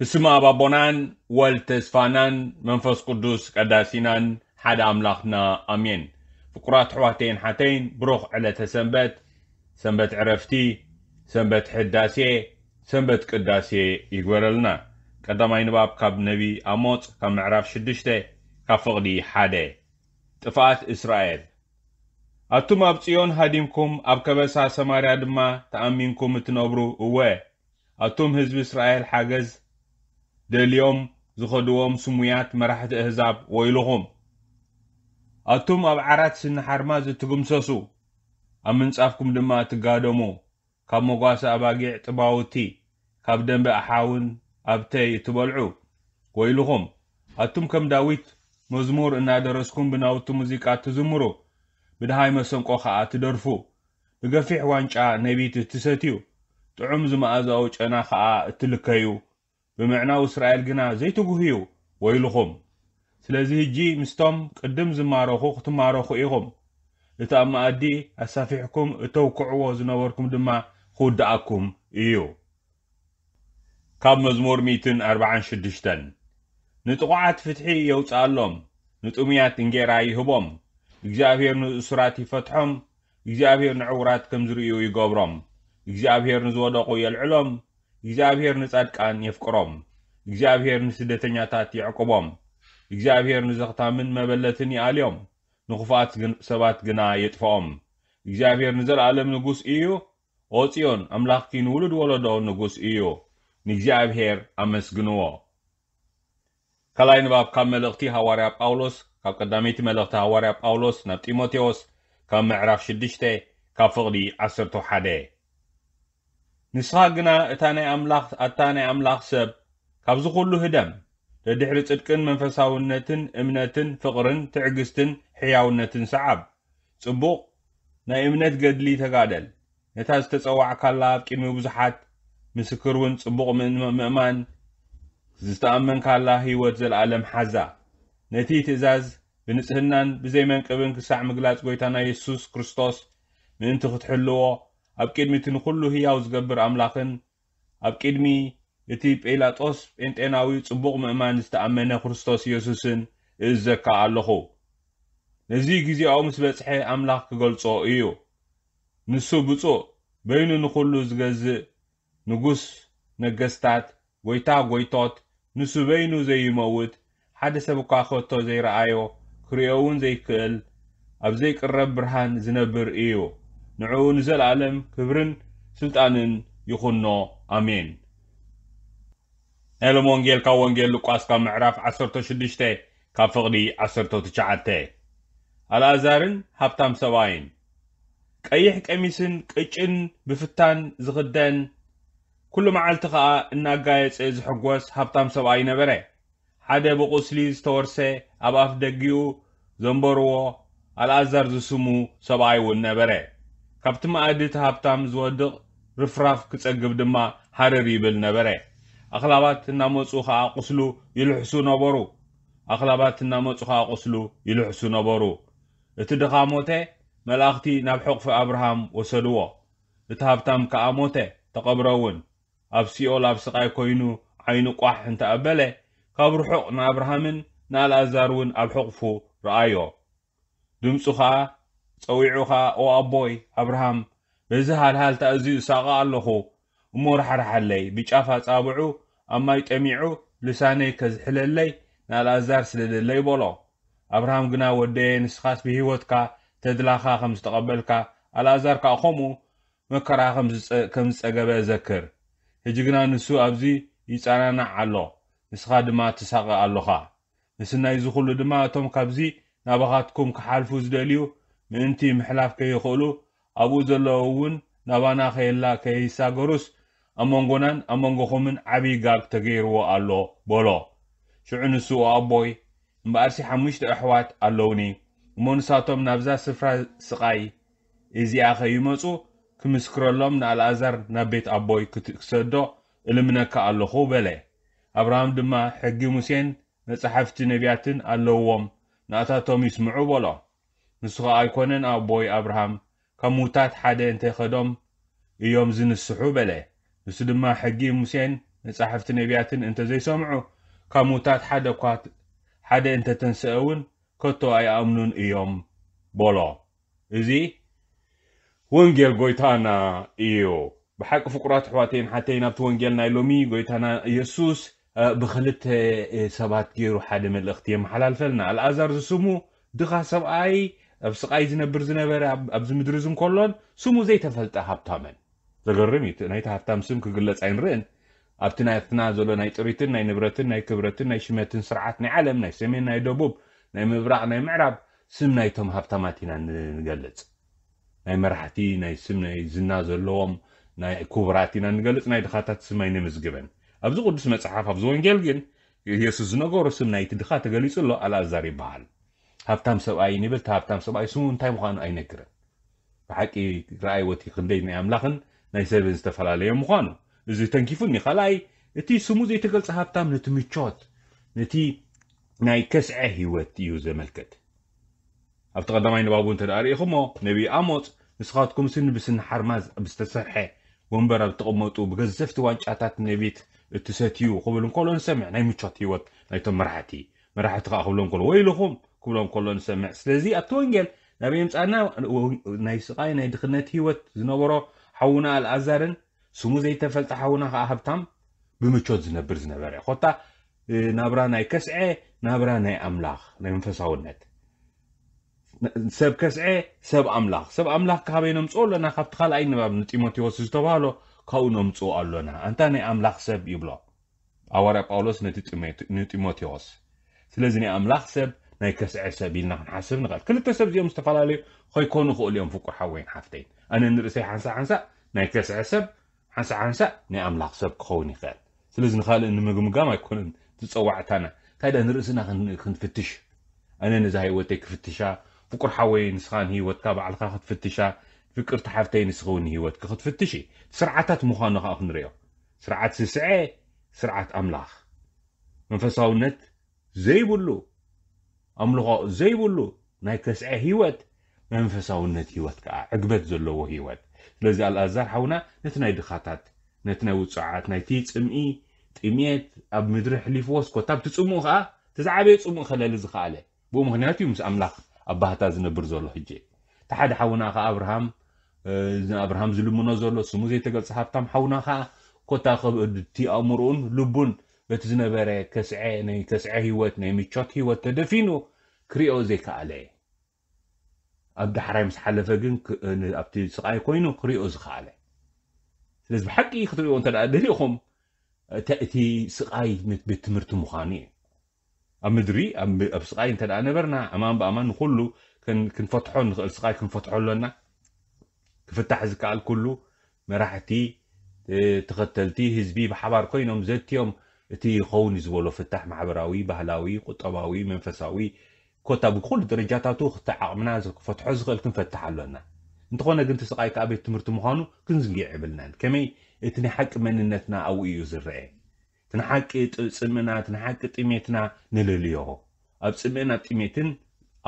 ብስም ኣብ ኣቦናን ወልድ ተስፋናን መንፈስ ቅዱስ ቀዳሲናን ሓደ ኣምላኽና ኣሜን ፍቁራት ኣሕዋተይን ሓተይን ብሩኽ ዕለተ ሰንበት ሰንበት ዕረፍቲ ሰንበት ሕዳሴ ሰንበት ቅዳሴ ይግበረልና ቀዳማይ ንባብ ካብ ነቢ ኣሞፅ ካብ ምዕራፍ 6 ካብ ፍቕዲ ሓደ ጥፍኣት እስራኤል ኣቱም ኣብ ጽዮን ሃዲምኩም ኣብ ከበሳ ሰማርያ ድማ ተኣሚንኩም እትነብሩ እወ ኣቱም ህዝቢ እስራኤል ሓገዝ ደሊኦም ዝኸድዎም ስሙያት መራሕቲ እህዛብ ወኢልኹም ኣቱም ኣብ ዓራት ስኒሓርማ ዝትግምሰሱ ኣብ ምንጻፍኩም ድማ እትጋደሙ ካብ መጓሲ ኣባጊዕ ጥባውቲ ካብ ደንበ ኣሓውን ኣብተይ እትበልዑ ወኢልኹም ኣቱም ከም ዳዊት መዝሙር እናደረስኩም ብናውቲ ሙዚቃ እትዝምሩ ብድሃይ መሰንቆ ኸዓ ትደርፉ ብገፊሕ ዋንጫ ነቢት እትሰትዩ ጥዑም ዝመእዛኡ ጨና ኸዓ እትልከዩ بمعنى اسرائيل جنا زيتوغيو ويلغم سلازي جي مستم قدم زمارخو ختمارخو ايغم لتاما ادي اسافيحكم توقعوا زنوركم دما خودعكم ايو كاب مزمور ميتن اربعان شدشتن نتقعات فتحي يوطا اللوم نتوميات انجيرا يهبوم اجزابير نسرات يفتحهم اجزابير نعورات كمزريو يقابرهم اجزابير نزودقو يلعلوم እግዚአብሔር ንጻድቃን የፍቅሮም እግዚአብሔር ንስደተኛታት የዕቁቦም እግዚአብሔር ንዘኽታምን መበለትን ይኣልዮም ንኽፉኣት ሰባት ግና የጥፍኦም እግዚኣብሔር ንዘለኣለም ንጉስ እዩ ኦጽዮን ኣምላኽቲ ንውሉድ ወለዶ ንጉስ እዩ ንእግዚኣብሔር ኣመስግንዎ ካልኣይ ንባብ ካብ መልእኽቲ ሃዋርያ ጳውሎስ ካብ ቀዳመይቲ መልእኽቲ ሃዋርያ ጳውሎስ ናብ ጢሞቴዎስ ካብ ምዕራፍ 6 ካብ ፍቕዲ 11 ንስኻ ግና እታ ናይ ኣምላኽ ኣታ ናይ ኣምላኽ ሰብ ካብዚ ኩሉ ህደም ደድሕሪ ጽድቅን መንፈሳውነትን እምነትን ፍቕርን ትዕግስትን ሕያውነትን ሰዓብ ጽቡቕ ናይ እምነት ገድሊ ተጋደል ነታ ዝተጸዋዕካላ ኣብ ቅድሚ ብዙሓት ምስክር እውን ጽቡቕ ምእማን ዝተኣመንካላ ህይወት ዘለኣለም ሓዛ ነቲ ትእዛዝ ብንጽህናን ብዘይመንቅብን ክሳዕ ምግላጽ ጐይታና የሱስ ክርስቶስ ምእንቲ ክትሕልዎ أب كدمي تنخلو هي أوز قبر أملاقن أب كدمي إتي بإلا توس إنت أنا ويت سبوق مأمان استأمنا خرستوس يسوسن إزكا اللخو نزي كزي أو مسبت حي أملاق كغل صو إيو نسو بطو بينو نخلو زغز نقص نقستات ويتا ويتات نسو بينو زي موت حد سبقا خطو زي رأيو كريوون زي كل أب زي كرب برهان زنبر إيو ንዕኡ ንዘለኣለም ክብርን ስልጣንን ይኹኖ ኣሜን ናይሎም ወንጌል ካብ ወንጌል ሉቃስ ካብ ምዕራፍ 16 ካብ ፍቕዲ 19 ኣልኣዛርን ሃብታም ሰብኣይን ቀይሕ ቀሚስን ቅጭን ብፍታን ዝኽደን ኩሉ መዓልቲ ኸዓ እናጋየፀ ዝሕጐስ ሃብታም ሰብኣይ ነበረ ሓደ ብቑስሊ ዝተወርሰ ኣብ ኣፍ ደጊኡ ዘንበርዎ ኣልኣዛር ዝስሙ ሰብኣይ እውን ነበረ كابت ما أديت هابتام زودق رفرف كتسقب دما حرري بالنبرة أخلابات الناموس وخا قسلو يلحسو نبرو أخلابات الناموس وخا قسلو يلحسو نبرو اتدقا موته ملاختي نبحق في أبرهام وسدوه اتهابتام كاموته تقبرون أبسي أول أبسقاي كوينو عينو قواح انت أبله كابرحق نابرهامن نال أزارون أبحق فو رأيو دمسو خا ፀዊዑኻ ኦ ኣቦይ ኣብርሃም በዚ ሃልሃልታ እዝዩ ሳቓ ኣለኹ እሞ ርሓርሓለይ ብጫፋ ጻብዑ ኣብ ማይ ጠሚዑ ልሳነይ ከዝሕለለይ ናልኣዛር ስለደለ ይበሎ ኣብርሃም ግና ወደየ ንስኻስ ብሂወትካ ተድላኻ ከም ዝተቐበልካ ኣልኣዛር ከዓ ከምኡ መከራ ከም ዝፀገበ ዘክር ሕጂ ግና ንሱ ኣብዚ ይፀናናዕ ኣሎ ንስኻ ድማ ትሳቐ ኣለኻ ምስናይ ዝኩሉ ድማ እቶም ካብዚ ናባኻትኩም ክሓልፉ ዝደልዩ ምእንቲ ምሕላፍ ከይኽእሉ ኣብኡ ዘለዎ እውን ናባና ኸየላ ከይሳገሩስ ኣብ መንጎናን ኣብ መንጎኹምን ዓብዪ ጋግ ተገይርዎ ኣሎ በሎ ሽዑ ንስኡ ኣቦይ እምበኣርሲ ሓሙሽተ ኣሕዋት ኣለውኒ እሞ ንሳቶም ናብዛ ስፍራ ስቓይ እዚኣ ኸይመፁ ክምስክረሎም ንኣልኣዛር ናብ ቤት ኣቦይ ክሰዶ እልምነካ ኣለኹ በለ ኣብርሃም ድማ ሕጊ ሙሴን መጻሕፍቲ ነቢያትን ኣለውዎም ንኣታቶም ይስምዑ በሎ ንሱ ኸ ኣይኮነን ኣቦይ ኣብርሃም ካብ ሙውታት ሓደ እንተይኸዶም እዮም ዝንስሑ በለ ንሱ ድማ ሕጊ ሙሴን መጻሕፍቲ ነቢያትን እንተዘይሰምዑ ካብ ሙውታት ሓደ እኳ ሓደ እንተተንስአ እውን ከቶ ኣይኣምኑን እዮም በሎ እዚ ወንጌል ጎይታና እዩ ብሓቂ ፍቁራት ኣሕዋተይን ሓተይ ናብቲ ወንጌል ናይ ሎሚ ጎይታና ኢየሱስ ብክልተ ሰባት ገይሩ ሓደ መልእኽቲ የመሓላልፈልና ኣልኣዛር ዝስሙ ድኻ ሰብኣይ ኣብ ስቃይ ዝነብር ዝነበረ ኣብዚ ምድሪ እዚ እንከሎን ስሙ ዘይተፈልጠ ሃብታመን ዘገርም እዩ ናይቲ ሃብታም ስም ክግለፅ ኣይንርእን ኣብቲ ናትና ዘሎ ናይ ጥሪትን ናይ ንብረትን ናይ ክብረትን ናይ ሽመትን ስርዓት ናይ ዓለም ናይ ሰሜን ናይ ደቡብ ናይ ምብራቅ ናይ ምዕራብ ስም ናይቶም ሃብታማት ኢና ንገልፅ ናይ መራሕቲ ናይ ስም ናይ ዝና ዘለዎም ናይ ክቡራት ኢና ንገልፅ ናይ ድኻታት ስም ኣይንምዝግበን ኣብዚ ቅዱስ መፅሓፍ ኣብዚ ወንጌል ግን የሱስ ዝነገሩ ስም ናይቲ ድኻ ተገሊፁ ኣሎ ኣልኣዛር ይበሃል هفتم سو أي نبل تهفتم سو أي سون تايم خان أي نكرة بحكي رأي وتي خندي نعم لخن ناي سيرفيس تفعل عليهم مخانو إذا تنكيفون نخلاي نتي سموز يتقل سهفتم نتمي تشات نتي ناي كسعة هيوت يوز ملكت أفتقد ما ينبابون ترى أريخو ما نبي أموت نسخاتكم سن بسن حرمز بستسرحة ونبرة بتقمتو بغزفت وانش أتات نبيت تساتيو قبلهم كلهم سمع ناي متشات هيوت ناي تمرحتي مرحت قا قبلهم كل ويلهم كلهم كلهم نسمع سلازي أتونجل نبي نتعنا ناي سقاي ناي دخنات هيوت زنبرو حونا الأزارن سمو زي تفلت حونا خاهبتام بمشوت زنبر زنبري خطا نابرا ناي كسعة نابرا ناي أملاخ ناي منفساونات سب كسعة سب أملاخ سب أملاخ كابي نمسؤول لنا خبت خال أي نباب نتيموتي وسجتوالو كاو نمسؤول لنا أنت ناي أملاخ سب يبلا أورا باولوس نتيموتيوس سلازني أملاخ سب ناي كسع سبي لنا نحسب نقال كل التسب زي مصطفى لالي خو يكونوا خو اليوم فوق حوين حافتين انا نرسي حنسا حنسا ناي كسع سب حنسا حنسا ناي املاق سب خوين يخال سلز نخال ان مقمقا ما يكون تتصوع تانا كايدا نرسنا خن فتش انا نزاي وتيك فتشا فكر حوين سخان هي وتابع على خاخت فتشا فكر تحفتين سخون هي وتك خد فتشي سرعتات مخان خاخن ريو سرعات سسعي سرعات املاخ منفصاونت زي بلو املغه زي بلو ناي تسع هيوت منفساو نت هيوت كاع عقبت زلو هيوت لذلك الازار حونا نتناي دخاتات نتناي وصعات ناي تي صمئي طميت اب مدر حليف وس كتاب تصمو خا تزعبي تصمو خلال زخاله بو مهنات يمس املاخ اباهتا زنبر زلو حجي تحد حونا خا ابراهام زن ابراهام زلمنا زلو سمو زي تقل صحابتام حونا خا كتا خب تي امرون لبون بت زنبره کسعه نی کسعه هیوت نی میچات هیوت تدفینو کریو زیک علی عبد حرام سحلف جن عبد سقای کوینو کریو زیک علی لازم حقی خطری وانت دلی خم تأتی سقای مت بتمرت مخانی ام دری ام اب سقای انت دعای نبرنا امام با امان خلو كن كن فتحون السقاي كن فتحون لنا كفتح الزكاء كله مراحتي تقتلتي هزبي بحبار قينهم زيت يوم እቲ ይኸውን እዩ ዝበሎ ፍታሕ ማሕበራዊ ባህላዊ ቁጠባዊ መንፈሳዊ ኮታ ብኩሉ ደረጃታቱ ክተዓቕምና ክፈትሖ ዝኽእል ክንፈትሕ ኣሎና እንተኾነ ግን እቲ ስቃይ ቤት ትምህርቲ ምዃኑ ክንዝንጊዕ ይብልናን ከመይ እቲ ናይ ሓቂ መንነትና ኣብኡ እዩ ዝረአ እቲ ሓቂ ፅምእና እቲ ሓቂ ጥሜትና ንልልዮ ኣብ ፅምእና ጥሜትን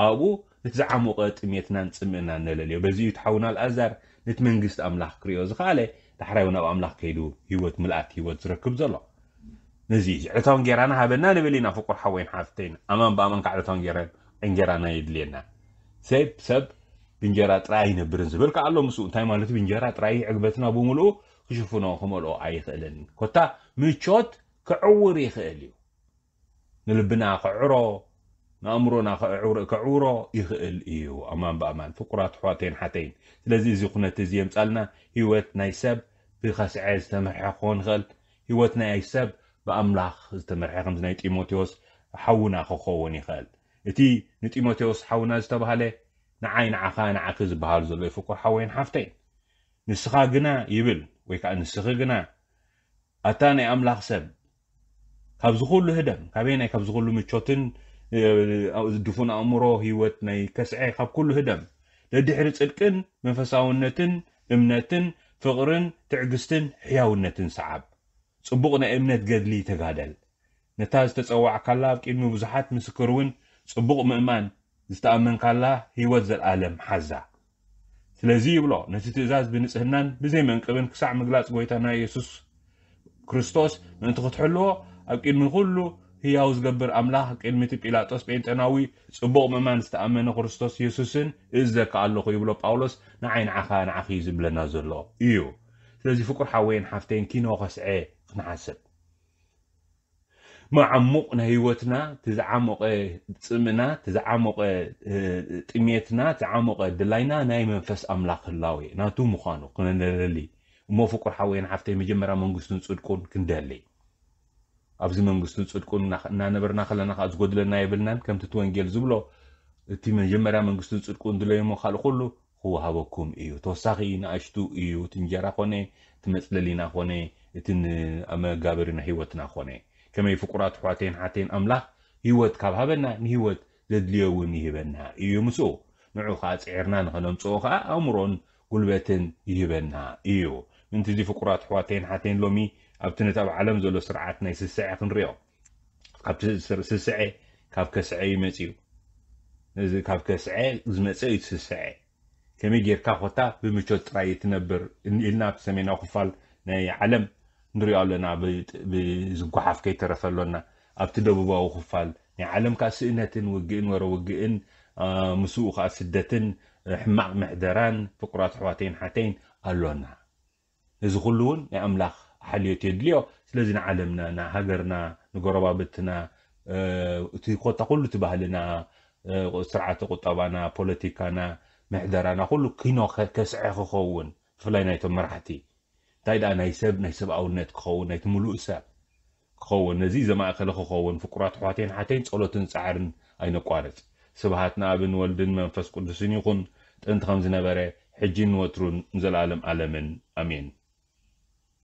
ኣብኡ ነቲ ዝዓሞቐ ጥሜትናን ፅምእና ንልልዮ በዚ እዩ ትሓውና ኣልኣዛር ነቲ መንግስቲ ኣምላኽ ክሪዮ ዝኸኣለ ዳሕራይ እውን ኣብ ኣምላኽ ከይዱ ሂወት ምልኣት ሂወት ዝረክብ ዘሎ نزي عتون جيرانا هبنا نبلينا فوق حوين حافتين امام بامن قعدتون جيران إنجرانا يدلينا سب سب بنجرات تراي نبرن زبل قالو مسو انتي مالت بنجرا تراي عقبتنا بوملو كشفونا خملو اي خلن كوتا ميتشوت كعور يخليو نلبنا قعرو نأمرنا كعور كعورو يخل ايو امام بامان فقرات حواتين حتين لذي زي تزيم سالنا هيوت نايسب بخس عز تمحقون خل هيوت نايسب بأملاخ استمرح رمز نيت إيموتيوس حونا خخوني خال إتي نيت إيموتيوس حونا استبهله نعين عخان عكز بهار زلوي فكر حوين نسخا نسخاقنا يبل ويكا نسخاقنا أتاني أملاخ سب كابزغول هدم كابيني كابزغول مجوتن دفون أمرو هيوت ناي كسعي كاب كل هدم لدي حرص إلكن منفساونتن إمنتن فقرن تعقستن حياونتن صعب ጽቡቕ ናይ እምነት ገድሊ ተጋደል ነታ ዝተጸዋዕካላ ኣብ ቅድሚ ብዙሓት ምስክር እውን ጽቡቕ ምእማን ዝተኣመንካላ ህይወት ዘለኣለም ሓዛ ስለዚ ይብሎ ነቲ ትእዛዝ ብንጽህናን ብዘይመንቅብን ክሳዕ ምግላጽ ጐይታ ናይ የሱስ ክርስቶስ ምእንቲ ክትሕልዎ ኣብ ቅድሚ ኩሉ ህያው ዝገብር ኣምላኽ ቅድሚ እቲ ጲላጦስ ጴንጤናዊ ጽቡቕ ምእማን ዝተኣመነ ክርስቶስ የሱስን እዘካ ኣለኹ ይብሎ ጳውሎስ ንዓይንዓኻ ንዓኺ ዝብለና ዘሎ እዩ ስለዚ ፍቁር ሓወይን ሓፍተይን ኪኖ ኸስዐ ክንሓስብ ማዓሙቕ ናይ ህይወትና ትዝዓሞቐ ፅምና ትዝዓሞቐ ጥሜትና ትዝዓሞቐ ድላይና ናይ መንፈስ ኣምላኽ ህላወ ናቱ ምዃኑ ክነደሊ እሞ ፍቁር ሓወይን ሓፍተይ መጀመርያ መንግስትን ፅድቁን ክንደሊ ኣብዚ መንግስትን ፅድቁን እናነበርና ከለና ከዓ ዝጎድለና የብልናን ከምቲ እቲ ወንጌል ዝብሎ እቲ መጀመርያ መንግስትን ፅድቁን ድለይሞ ካልእ ኩሉ ክወሃበኩም እዩ ተወሳኺ ንኣሽቱ እዩ እቲ እንጀራ ኮነ እቲ መፅለሊና ኮነ እትን ኣመጋበሪን ሂወትና ኮነ ከመይ ፍቁራት ኣሕዋተይን ሓተይን ኣምላኽ ሂወት ካብ ሃበና ንሂወት ዘድልዮ እውን ይህበና እዩ ምስኡ ንዑ ከዓ ፅዒርና ንክነምፅኦ ከዓ ኣእምሮን ጉልበትን ይህበና እዩ ምንቲ እዚ ፍቁራት ኣሕዋተይን ሓተይን ሎሚ ኣብቲ ነቲ ኣብ ዓለም ዘሎ ስርዓት ናይ ስስዐ ክንሪኦ ካብ ስስዐ ካብ ከስዐ ይመፅ እዩ ነዚ ካብ ከስዐ ዝመፀ እዩ ትስስዐ ከመይ ጌርካ ኮታ ብምቾት ጥራይ ትነብር ኢልና ኣብቲ ሰሜናዊ ክፋል ናይ ዓለም نريد أن نقوم بإذن الله أبتدى بباو خفال نعلم كاسئنة وقئن ورا وقئن مسوق أسدة حماق محدران فقرات حواتين حتين ألونا نزغلون يا أملاخ حليو تيدليو سلازين علمنا نهجرنا نقربابتنا أه تقول تبهلنا أه سرعة قطابنا بوليتيكانا محدرانا كله كينو كسعي خوون فلاينا يتم مرحتي እንታይ ደኣ ናይ ሰብ ናይ ሰብኣውነት ክኸውን ናይቲ ሙሉእ ሰብ ክኸውን ነዚ ዘማእኸለ ክኸውን ፍቁራት ኣሕዋተይን ሓተይን ጸሎትን ፃዕርን ኣይነቋርፅ ስብሃት ንኣብን ወልድን መንፈስ ቅዱስን ይኹን ጥንቲ ከም ዝነበረ ሕጂ ንወትሩን ንዘለኣለም ኣለምን ኣሜን